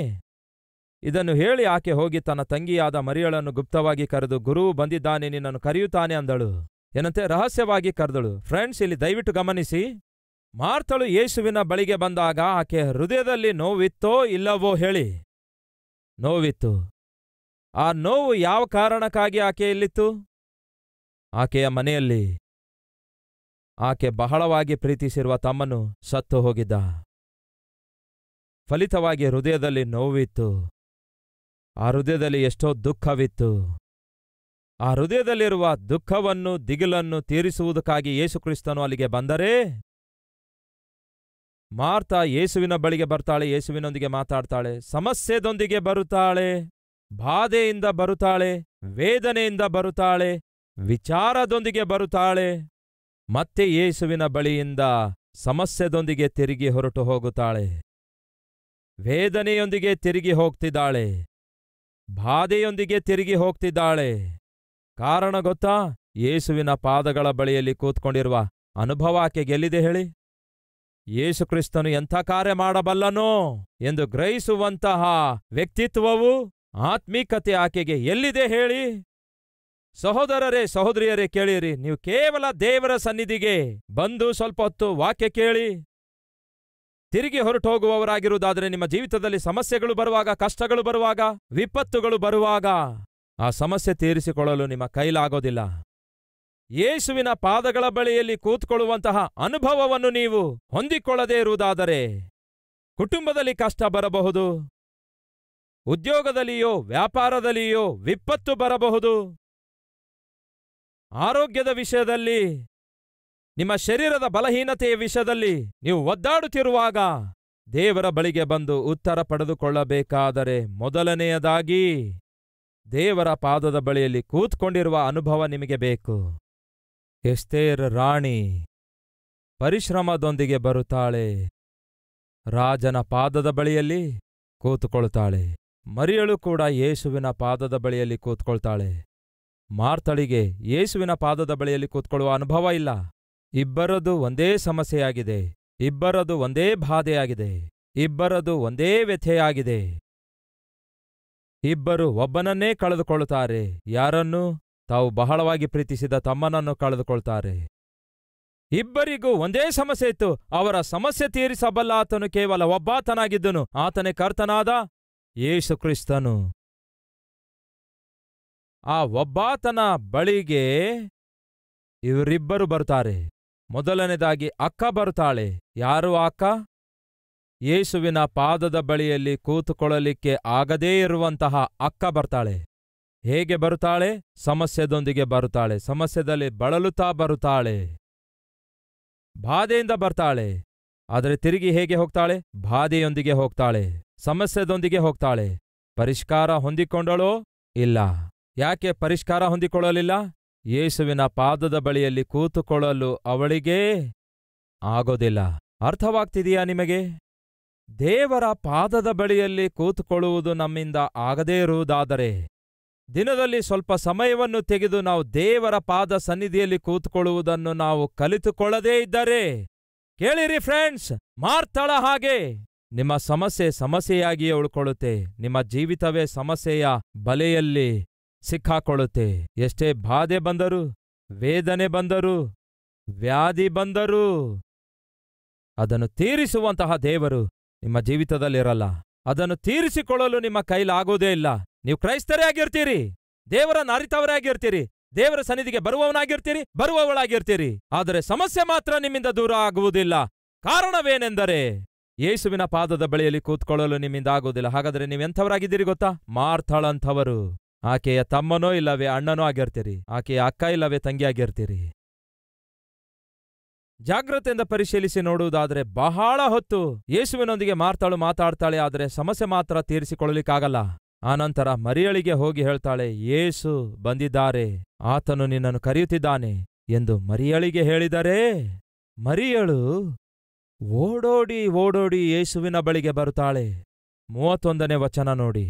ಇದನ್ನು ಹೇಳಿ ಆಕೆ ಹೋಗಿ ತನ್ನ ತಂಗಿಯಾದ ಮರಿಯಳನ್ನು ಗುಪ್ತವಾಗಿ ಕರೆದು ಗುರು ಬಂದಿದ್ದಾನೆ ನಿನ್ನನ್ನು ಕರೆಯುತ್ತಾನೆ ಅಂದಳು ಏನಂತೆ ರಹಸ್ಯವಾಗಿ ಕರೆದಳು ಫ್ರೆಂಡ್ಸ್ ಇಲ್ಲಿ ದಯವಿಟ್ಟು ಗಮನಿಸಿ ಮಾರ್ತಳು ಯೇಸುವಿನ ಬಳಿಗೆ ಬಂದಾಗ ಆಕೆ ಹೃದಯದಲ್ಲಿ ನೋವಿತ್ತೋ ಇಲ್ಲವೋ ಹೇಳಿ ನೋವಿತ್ತು ಆ ನೋವು ಯಾವ ಕಾರಣಕ್ಕಾಗಿ ಆಕೆಯಲ್ಲಿತ್ತು ಆಕೆಯ ಮನೆಯಲ್ಲಿ ಆಕೆ ಬಹಳವಾಗಿ ಪ್ರೀತಿಸಿರುವ ತಮ್ಮನು ಸತ್ತು ಹೋಗಿದ್ದ ಫಲಿತವಾಗಿ ಹೃದಯದಲ್ಲಿ ನೋವಿತ್ತು ಆ ಹೃದಯದಲ್ಲಿ ಎಷ್ಟೋ ದುಃಖವಿತ್ತು ಆ ಹೃದಯದಲ್ಲಿರುವ ದುಃಖವನ್ನು ದಿಗಿಲನ್ನು ತೀರಿಸುವುದಕ್ಕಾಗಿ ಯೇಸುಕ್ರಿಸ್ತನು ಅಲ್ಲಿಗೆ ಬಂದರೆ ಮಾರ್ತಾ ಯೇಸುವಿನ ಬಳಿಗೆ ಬರ್ತಾಳೆ ಯೇಸುವಿನೊಂದಿಗೆ ಮಾತಾಡ್ತಾಳೆ ಸಮಸ್ಯೆದೊಂದಿಗೆ ಬರುತ್ತಾಳೆ ಬಾಧೆಯಿಂದ ಬರುತ್ತಾಳೆ ವೇದನೆಯಿಂದ ಬರುತ್ತಾಳೆ ವಿಚಾರದೊಂದಿಗೆ ಬರುತ್ತಾಳೆ ಮತ್ತೆ ಯೇಸುವಿನ ಬಳಿಯಿಂದ ಸಮಸ್ಯೆದೊಂದಿಗೆ ತಿರುಗಿ ಹೊರಟು ಹೋಗುತ್ತಾಳೆ ವೇದನೆಯೊಂದಿಗೆ ತಿರುಗಿ ಹೋಗ್ತಿದ್ದಾಳೆ ಬಾಧೆಯೊಂದಿಗೆ ತಿರುಗಿ ಹೋಗ್ತಿದ್ದಾಳೆ ಕಾರಣ ಗೊತ್ತಾ ಯೇಸುವಿನ ಪಾದಗಳ ಬಳಿಯಲ್ಲಿ ಕೂತ್ಕೊಂಡಿರುವ ಅನುಭವ ಆಕೆ ಗೆಲ್ಲಿದೆ ಹೇಳಿ ಯೇಸುಕ್ರಿಸ್ತನು ಎಂಥ ಕಾರ್ಯ ಮಾಡಬಲ್ಲನೋ ಎಂದು ಗ್ರಹಿಸುವಂತಹ ವ್ಯಕ್ತಿತ್ವವು ಆತ್ಮೀಕತೆ ಆಕೆಗೆ ಎಲ್ಲಿದೆ ಹೇಳಿ ಸಹೋದರರೇ ಸಹೋದರಿಯರೇ ಕೇಳಿರಿ ನೀವು ಕೇವಲ ದೇವರ ಸನ್ನಿಧಿಗೆ ಬಂದು ಸ್ವಲ್ಪ ಹೊತ್ತು ವಾಕ್ಯ ಕೇಳಿ ತಿರುಗಿ ಹೊರಟು ಹೋಗುವವರಾಗಿರುವುದಾದರೆ ನಿಮ್ಮ ಜೀವಿತದಲ್ಲಿ ಸಮಸ್ಯೆಗಳು ಬರುವಾಗ ಕಷ್ಟಗಳು ಬರುವಾಗ ವಿಪತ್ತುಗಳು ಬರುವಾಗ ಆ ಸಮಸ್ಯೆ ತೀರಿಸಿಕೊಳ್ಳಲು ನಿಮ್ಮ ಕೈಲಾಗೋದಿಲ್ಲ ಯೇಸುವಿನ ಪಾದಗಳ ಬಳಿಯಲ್ಲಿ ಕೂತ್ಕೊಳ್ಳುವಂತಹ ಅನುಭವವನ್ನು ನೀವು ಹೊಂದಿಕೊಳ್ಳದೇ ಇರುವುದಾದರೆ ಕುಟುಂಬದಲ್ಲಿ ಕಷ್ಟ ಬರಬಹುದು ಉದ್ಯೋಗದಲ್ಲಿಯೋ ವ್ಯಾಪಾರದಲ್ಲಿಯೋ ವಿಪತ್ತು ಬರಬಹುದು ಆರೋಗ್ಯದ ವಿಷಯದಲ್ಲಿ ನಿಮ್ಮ ಶರೀರದ ಬಲಹೀನತೆಯ ವಿಷಯದಲ್ಲಿ ನೀವು ಒದ್ದಾಡುತ್ತಿರುವಾಗ ದೇವರ ಬಳಿಗೆ ಬಂದು ಉತ್ತರ ಪಡೆದುಕೊಳ್ಳಬೇಕಾದರೆ ಮೊದಲನೆಯದಾಗಿ ದೇವರ ಪಾದದ ಬಳಿಯಲ್ಲಿ ಕೂತ್ಕೊಂಡಿರುವ ಅನುಭವ ನಿಮಗೆ ಬೇಕು ಎಷ್ಟೇರ್ ರಾಣಿ ಪರಿಶ್ರಮದೊಂದಿಗೆ ಬರುತ್ತಾಳೆ ರಾಜನ ಪಾದದ ಬಳಿಯಲ್ಲಿ ಕೂತುಕೊಳ್ತಾಳೆ ಮರಿಯಳು ಕೂಡ ಯೇಸುವಿನ ಪಾದದ ಬಳಿಯಲ್ಲಿ ಕೂತ್ಕೊಳ್ತಾಳೆ ಮಾರ್ತಳಿಗೆ ಯೇಸುವಿನ ಪಾದದ ಬಳಿಯಲ್ಲಿ ಕೂತ್ಕೊಳ್ಳುವ ಅನುಭವ ಇಲ್ಲ ಇಬ್ಬರದು ಒಂದೇ ಸಮಸ್ಯೆಯಾಗಿದೆ ಇಬ್ಬರದು ಒಂದೇ ಬಾಧೆಯಾಗಿದೆ ಇಬ್ಬರದು ಒಂದೇ ವ್ಯಥೆಯಾಗಿದೆ ಇಬ್ಬರು ಒಬ್ಬನನ್ನೇ ಕಳೆದುಕೊಳ್ಳುತ್ತಾರೆ ಯಾರನ್ನೂ ತಾವು ಬಹಳವಾಗಿ ಪ್ರೀತಿಸಿದ ತಮ್ಮನನ್ನು ಕಳೆದುಕೊಳ್ತಾರೆ ಇಬ್ಬರಿಗೂ ಒಂದೇ ಸಮಸ್ಯೆ ಇತ್ತು ಅವರ ಸಮಸ್ಯೆ ತೀರಿಸಬಲ್ಲ ಆತನು ಕೇವಲ ಒಬ್ಬಾತನಾಗಿದ್ದನು ಆತನೇ ಕರ್ತನಾದ ಯೇಸು ಕ್ರಿಸ್ತನು ಆ ಒಬ್ಬಾತನ ಬಳಿಗೆ ಇವರಿಬ್ಬರು ಬರುತ್ತಾರೆ ಮೊದಲನೇದಾಗಿ ಅಕ್ಕ ಬರುತ್ತಾಳೆ ಯಾರು ಅಕ್ಕ ಯೇಸುವಿನ ಪಾದದ ಬಳಿಯಲ್ಲಿ ಕೂತುಕೊಳ್ಳಲಿಕ್ಕೆ ಆಗದೇ ಇರುವಂತಹ ಅಕ್ಕ ಬರ್ತಾಳೆ ಹೇಗೆ ಬರುತ್ತಾಳೆ ಸಮಸ್ಯೆದೊಂದಿಗೆ ಬರುತ್ತಾಳೆ ಸಮಸ್ಯೆದಲ್ಲಿ ಬಳಲುತ್ತಾ ಬರುತ್ತಾಳೆ ಬಾಧೆಯಿಂದ ಬರ್ತಾಳೆ ಆದರೆ ತಿರುಗಿ ಹೇಗೆ ಹೋಗ್ತಾಳೆ ಬಾಧೆಯೊಂದಿಗೆ ಹೋಗ್ತಾಳೆ ಸಮಸ್ಯೆದೊಂದಿಗೆ ಹೋಗ್ತಾಳೆ ಪರಿಷ್ಕಾರ ಹೊಂದಿಕೊಂಡಳೋ ಇಲ್ಲ ಯಾಕೆ ಪರಿಷ್ಕಾರ ಹೊಂದಿಕೊಳ್ಳಲಿಲ್ಲ ಯೇಸುವಿನ ಪಾದದ ಬಳಿಯಲ್ಲಿ ಕೂತುಕೊಳ್ಳಲು ಅವಳಿಗೇ ಆಗೋದಿಲ್ಲ ಅರ್ಥವಾಗ್ತಿದೆಯಾ ನಿಮಗೆ ದೇವರ ಪಾದದ ಬಳಿಯಲ್ಲಿ ಕೂತುಕೊಳ್ಳುವುದು ನಮ್ಮಿಂದ ಆಗದೇ ಇರುವುದಾದರೆ ದಿನದಲ್ಲಿ ಸ್ವಲ್ಪ ಸಮಯವನ್ನು ತೆಗೆದು ನಾವು ದೇವರ ಪಾದ ಸನ್ನಿಧಿಯಲ್ಲಿ ಕೂತ್ಕೊಳ್ಳುವುದನ್ನು ನಾವು ಕಲಿತುಕೊಳ್ಳದೇ ಇದ್ದರೆ ಕೇಳಿರಿ ಫ್ರೆಂಡ್ಸ್ ಮಾರ್ತಳ ಹಾಗೆ ನಿಮ್ಮ ಸಮಸ್ಯೆ ಸಮಸ್ಯೆಯಾಗಿಯೇ ಉಳ್ಕೊಳ್ಳುತ್ತೆ ನಿಮ್ಮ ಜೀವಿತವೇ ಸಮಸ್ಯೆಯ ಬಲೆಯಲ್ಲಿ ಸಿಕ್ಕಾಕೊಳ್ಳುತ್ತೆ ಎಷ್ಟೇ ಬಾಧೆ ಬಂದರೂ ವೇದನೆ ಬಂದರೂ ವ್ಯಾಧಿ ಬಂದರೂ ಅದನ್ನು ತೀರಿಸುವಂತಹ ದೇವರು ನಿಮ್ಮ ಜೀವಿತದಲ್ಲಿರಲ್ಲ ಅದನ್ನು ತೀರಿಸಿಕೊಳ್ಳಲು ನಿಮ್ಮ ಕೈಲಾಗೋದೇ ಇಲ್ಲ ನೀವು ಕ್ರೈಸ್ತರೇ ಆಗಿರ್ತೀರಿ ದೇವರ ನಾರಿತವರೇ ಆಗಿರ್ತೀರಿ ದೇವರ ಸನ್ನಿಧಿಗೆ ಬರುವವನಾಗಿರ್ತೀರಿ ಬರುವವಳಾಗಿರ್ತೀರಿ ಆದರೆ ಸಮಸ್ಯೆ ಮಾತ್ರ ನಿಮ್ಮಿಂದ ದೂರ ಆಗುವುದಿಲ್ಲ ಕಾರಣವೇನೆಂದರೆ ಯೇಸುವಿನ ಪಾದದ ಬಳಿಯಲ್ಲಿ ಕೂತ್ಕೊಳ್ಳಲು ನಿಮ್ಮಿಂದ ಆಗುವುದಿಲ್ಲ ಹಾಗಾದ್ರೆ ನೀವೆಂಥವರಾಗಿದ್ದೀರಿ ಗೊತ್ತಾ ಮಾರ್ಥಳಂಥವರು ಆಕೆಯ ತಮ್ಮನೋ ಇಲ್ಲವೇ ಅಣ್ಣನೋ ಆಗಿರ್ತೀರಿ ಆಕೆಯ ಅಕ್ಕ ಇಲ್ಲವೇ ತಂಗಿ ಆಗಿರ್ತೀರಿ ಜಾಗ್ರತೆಯಿಂದ ಪರಿಶೀಲಿಸಿ ನೋಡುವುದಾದ್ರೆ ಬಹಳ ಹೊತ್ತು ಯೇಸುವಿನೊಂದಿಗೆ ಮಾರ್ತಾಳು ಮಾತಾಡ್ತಾಳೆ ಆದರೆ ಸಮಸ್ಯೆ ಮಾತ್ರ ತೀರಿಸಿಕೊಳ್ಳಲಿಕ್ಕಾಗಲ್ಲ ಆನಂತರ ಮರಿಯಳಿಗೆ ಹೋಗಿ ಹೇಳ್ತಾಳೆ ಯೇಸು ಬಂದಿದ್ದಾರೆ ಆತನು ನಿನ್ನನ್ನು ಕರೆಯುತ್ತಿದ್ದಾನೆ ಎಂದು ಮರಿಯಳಿಗೆ ಹೇಳಿದರೆ ಮರಿಯಳು ಓಡೋಡಿ ಓಡೋಡಿ ಯೇಸುವಿನ ಬಳಿಗೆ ಬರುತ್ತಾಳೆ ಮೂವತ್ತೊಂದನೇ ವಚನ ನೋಡಿ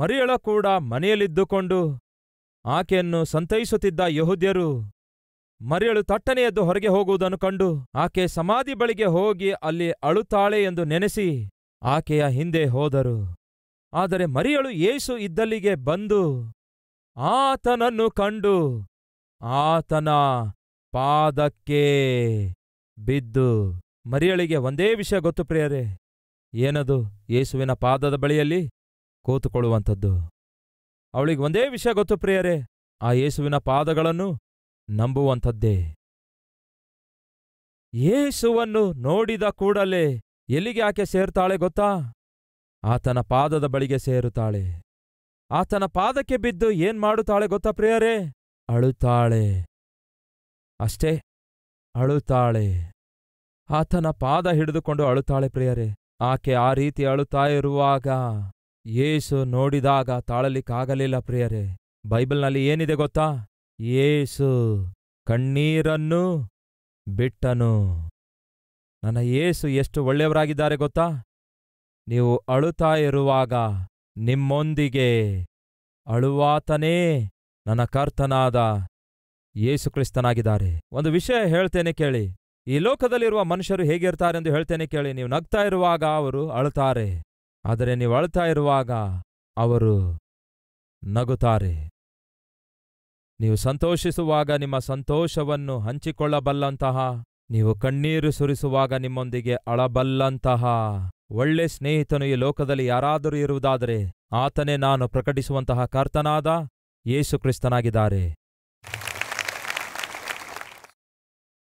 ಮರಿಯಳ ಕೂಡ ಮನೆಯಲ್ಲಿದ್ದುಕೊಂಡು ಆಕೆಯನ್ನು ಸಂತೈಸುತ್ತಿದ್ದ ಯಹುದ್ಯರು ಮರಿಯಳು ತಟ್ಟನೆ ಎದ್ದು ಹೊರಗೆ ಹೋಗುವುದನ್ನು ಕಂಡು ಆಕೆ ಸಮಾಧಿ ಬಳಿಗೆ ಹೋಗಿ ಅಲ್ಲಿ ಅಳುತ್ತಾಳೆ ಎಂದು ನೆನೆಸಿ ಆಕೆಯ ಹಿಂದೆ ಹೋದರು ಆದರೆ ಮರಿಯಳು ಏಸು ಇದ್ದಲ್ಲಿಗೆ ಬಂದು ಆತನನ್ನು ಕಂಡು ಆತನ ಪಾದಕ್ಕೆ ಬಿದ್ದು ಮರಿಯಳಿಗೆ ಒಂದೇ ವಿಷಯ ಗೊತ್ತು ಪ್ರಿಯರೇ ಏನದು ಯೇಸುವಿನ ಪಾದದ ಬಳಿಯಲ್ಲಿ ಕೂತುಕೊಳ್ಳುವಂಥದ್ದು ಅವಳಿಗೆ ಒಂದೇ ವಿಷಯ ಗೊತ್ತು ಪ್ರಿಯರೇ ಆ ಯೇಸುವಿನ ಪಾದಗಳನ್ನು ನಂಬುವಂಥದ್ದೇ ಯೇಸುವನ್ನು ನೋಡಿದ ಕೂಡಲೇ ಎಲ್ಲಿಗೆ ಆಕೆ ಸೇರ್ತಾಳೆ ಗೊತ್ತಾ ಆತನ ಪಾದದ ಬಳಿಗೆ ಸೇರುತ್ತಾಳೆ ಆತನ ಪಾದಕ್ಕೆ ಬಿದ್ದು ಏನ್ ಮಾಡುತ್ತಾಳೆ ಗೊತ್ತಾ ಪ್ರಿಯರೇ ಅಳುತ್ತಾಳೆ ಅಷ್ಟೇ ಅಳುತ್ತಾಳೆ ಆತನ ಪಾದ ಹಿಡಿದುಕೊಂಡು ಅಳುತ್ತಾಳೆ ಪ್ರಿಯರೇ ಆಕೆ ಆ ರೀತಿ ಅಳುತ್ತಾ ಇರುವಾಗ ಏಸು ನೋಡಿದಾಗ ತಾಳಲಿಕ್ಕಾಗಲಿಲ್ಲ ಪ್ರಿಯರೇ ಬೈಬಲ್ನಲ್ಲಿ ಏನಿದೆ ಗೊತ್ತಾ ಯೇಸು ಕಣ್ಣೀರನ್ನು ಬಿಟ್ಟನು ನನ್ನ ಏಸು ಎಷ್ಟು ಒಳ್ಳೆಯವರಾಗಿದ್ದಾರೆ ಗೊತ್ತಾ ನೀವು ಅಳುತ್ತಾ ಇರುವಾಗ ನಿಮ್ಮೊಂದಿಗೆ ಅಳುವಾತನೇ ನನ್ನ ಕರ್ತನಾದ ಯೇಸುಕ್ರಿಸ್ತನಾಗಿದ್ದಾರೆ ಒಂದು ವಿಷಯ ಹೇಳ್ತೇನೆ ಕೇಳಿ ಈ ಲೋಕದಲ್ಲಿರುವ ಮನುಷ್ಯರು ಹೇಗಿರ್ತಾರೆಂದು ಹೇಳ್ತೇನೆ ಕೇಳಿ ನೀವು ನಗ್ತಾ ಇರುವಾಗ ಅವರು ಅಳುತ್ತಾರೆ ಆದರೆ ನೀವು ಅಳ್ತಾ ಇರುವಾಗ ಅವರು ನಗುತ್ತಾರೆ ನೀವು ಸಂತೋಷಿಸುವಾಗ ನಿಮ್ಮ ಸಂತೋಷವನ್ನು ಹಂಚಿಕೊಳ್ಳಬಲ್ಲಂತಹ ನೀವು ಕಣ್ಣೀರು ಸುರಿಸುವಾಗ ನಿಮ್ಮೊಂದಿಗೆ ಅಳಬಲ್ಲಂತಹ ಒಳ್ಳೆ ಸ್ನೇಹಿತನು ಈ ಲೋಕದಲ್ಲಿ ಯಾರಾದರೂ ಇರುವುದಾದರೆ ಆತನೇ ನಾನು ಪ್ರಕಟಿಸುವಂತಹ ಕರ್ತನಾದ ಯೇಸು ಕ್ರಿಸ್ತನಾಗಿದ್ದಾರೆ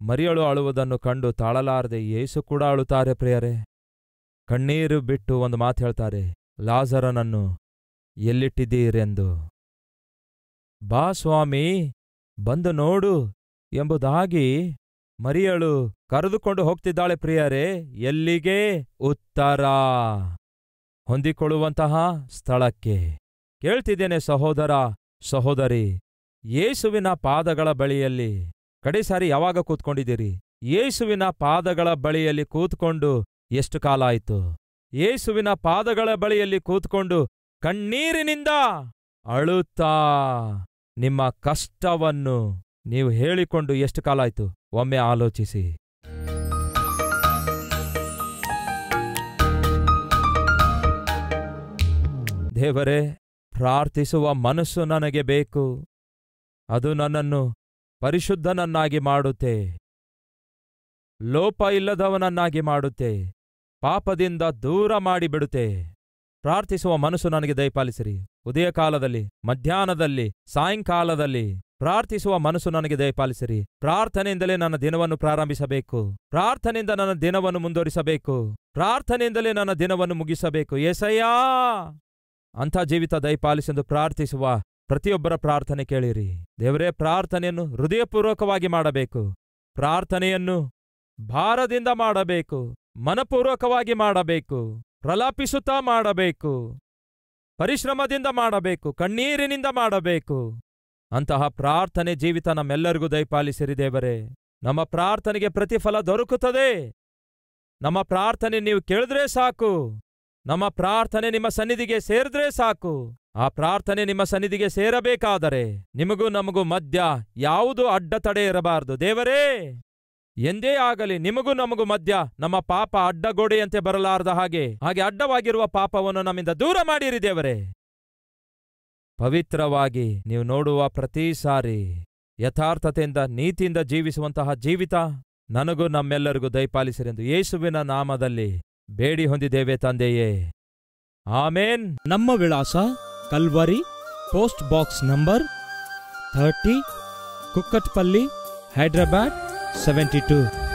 ಮರಿಯಳು ಅಳುವುದನ್ನು ಕಂಡು ತಾಳಲಾರದೆ ಯೇಸು ಕೂಡ ಅಳುತ್ತಾರೆ ಪ್ರಿಯರೇ ಕಣ್ಣೀರು ಬಿಟ್ಟು ಒಂದು ಮಾತು ಹೇಳ್ತಾರೆ ಲಾಜರನನ್ನು ಎಲ್ಲಿಟ್ಟಿದ್ದೀರೆಂದು ಬಾ ಸ್ವಾಮಿ ಬಂದು ನೋಡು ಎಂಬುದಾಗಿ ಮರಿಯಳು ಕರೆದುಕೊಂಡು ಹೋಗ್ತಿದ್ದಾಳೆ ಪ್ರಿಯರೇ ಎಲ್ಲಿಗೆ ಉತ್ತರ ಹೊಂದಿಕೊಳ್ಳುವಂತಹ ಸ್ಥಳಕ್ಕೆ ಕೇಳ್ತಿದ್ದೇನೆ ಸಹೋದರ ಸಹೋದರಿ ಯೇಸುವಿನ ಪಾದಗಳ ಬಳಿಯಲ್ಲಿ ಕಡೆ ಸಾರಿ ಯಾವಾಗ ಕೂತ್ಕೊಂಡಿದ್ದೀರಿ ಯೇಸುವಿನ ಪಾದಗಳ ಬಳಿಯಲ್ಲಿ ಕೂತ್ಕೊಂಡು ಎಷ್ಟು ಕಾಲ ಆಯಿತು ಯೇಸುವಿನ ಪಾದಗಳ ಬಳಿಯಲ್ಲಿ ಕೂತ್ಕೊಂಡು ಕಣ್ಣೀರಿನಿಂದ ಅಳುತ್ತಾ ನಿಮ್ಮ ಕಷ್ಟವನ್ನು ನೀವು ಹೇಳಿಕೊಂಡು ಎಷ್ಟು ಕಾಲ ಆಯಿತು ಒಮ್ಮೆ ಆಲೋಚಿಸಿ ದೇವರೇ ಪ್ರಾರ್ಥಿಸುವ ಮನಸ್ಸು ನನಗೆ ಬೇಕು ಅದು ನನ್ನನ್ನು ಪರಿಶುದ್ಧನನ್ನಾಗಿ ಮಾಡುತ್ತೆ ಲೋಪ ಇಲ್ಲದವನನ್ನಾಗಿ ಮಾಡುತ್ತೆ ಪಾಪದಿಂದ ದೂರ ಮಾಡಿಬಿಡುತ್ತೆ ಪ್ರಾರ್ಥಿಸುವ ಮನಸ್ಸು ನನಗೆ ದಯಪಾಲಿಸಿರಿ ಉದಯ ಕಾಲದಲ್ಲಿ ಮಧ್ಯಾಹ್ನದಲ್ಲಿ ಸಾಯಂಕಾಲದಲ್ಲಿ ಪ್ರಾರ್ಥಿಸುವ ಮನಸ್ಸು ನನಗೆ ದಯಪಾಲಿಸಿರಿ ಪ್ರಾರ್ಥನೆಯಿಂದಲೇ ನನ್ನ ದಿನವನ್ನು ಪ್ರಾರಂಭಿಸಬೇಕು ಪ್ರಾರ್ಥನೆಯಿಂದ ನನ್ನ ದಿನವನ್ನು ಮುಂದುವರಿಸಬೇಕು ಪ್ರಾರ್ಥನೆಯಿಂದಲೇ ನನ್ನ ದಿನವನ್ನು ಮುಗಿಸಬೇಕು ಎಸಯ್ಯಾ ಅಂಥ ಜೀವಿತ ದಯಪಾಲಿಸೆಂದು ಪ್ರಾರ್ಥಿಸುವ ಪ್ರತಿಯೊಬ್ಬರ ಪ್ರಾರ್ಥನೆ ಕೇಳಿರಿ ದೇವರೇ ಪ್ರಾರ್ಥನೆಯನ್ನು ಹೃದಯಪೂರ್ವಕವಾಗಿ ಮಾಡಬೇಕು ಪ್ರಾರ್ಥನೆಯನ್ನು ಭಾರದಿಂದ ಮಾಡಬೇಕು ಮನಪೂರ್ವಕವಾಗಿ ಮಾಡಬೇಕು ಪ್ರಲಾಪಿಸುತ್ತಾ ಮಾಡಬೇಕು ಪರಿಶ್ರಮದಿಂದ ಮಾಡಬೇಕು ಕಣ್ಣೀರಿನಿಂದ ಮಾಡಬೇಕು ಅಂತಹ ಪ್ರಾರ್ಥನೆ ಜೀವಿತ ನಮ್ಮೆಲ್ಲರಿಗೂ ದಯಪಾಲಿಸಿರಿ ದೇವರೇ ನಮ್ಮ ಪ್ರಾರ್ಥನೆಗೆ ಪ್ರತಿಫಲ ದೊರಕುತ್ತದೆ ನಮ್ಮ ಪ್ರಾರ್ಥನೆ ನೀವು ಕೇಳಿದ್ರೆ ಸಾಕು ನಮ್ಮ ಪ್ರಾರ್ಥನೆ ನಿಮ್ಮ ಸನ್ನಿಧಿಗೆ ಸೇರಿದ್ರೆ ಸಾಕು ಆ ಪ್ರಾರ್ಥನೆ ನಿಮ್ಮ ಸನ್ನಿಧಿಗೆ ಸೇರಬೇಕಾದರೆ ನಿಮಗೂ ನಮಗೂ ಮಧ್ಯ ಯಾವುದೂ ಅಡ್ಡತಡೆ ಇರಬಾರದು ದೇವರೇ ಎಂದೇ ಆಗಲಿ ನಿಮಗೂ ನಮಗೂ ಮಧ್ಯ ನಮ್ಮ ಪಾಪ ಅಡ್ಡಗೋಡೆಯಂತೆ ಬರಲಾರದ ಹಾಗೆ ಹಾಗೆ ಅಡ್ಡವಾಗಿರುವ ಪಾಪವನ್ನು ನಮ್ಮಿಂದ ದೂರ ಮಾಡಿರಿ ದೇವರೇ ಪವಿತ್ರವಾಗಿ ನೀವು ನೋಡುವ ಪ್ರತಿ ಸಾರಿ ಯಥಾರ್ಥತೆಯಿಂದ ನೀತಿಯಿಂದ ಜೀವಿಸುವಂತಹ ಜೀವಿತ ನನಗೂ ನಮ್ಮೆಲ್ಲರಿಗೂ ದಯಪಾಲಿಸಿರೆಂದು ಯೇಸುವಿನ ನಾಮದಲ್ಲಿ ಬೇಡಿ ಹೊಂದಿದ್ದೇವೆ ತಂದೆಯೇ ಆಮೇನ್ ನಮ್ಮ ವಿಳಾಸ Calvary post box number thirty Kukatpally Hyderabad seventy two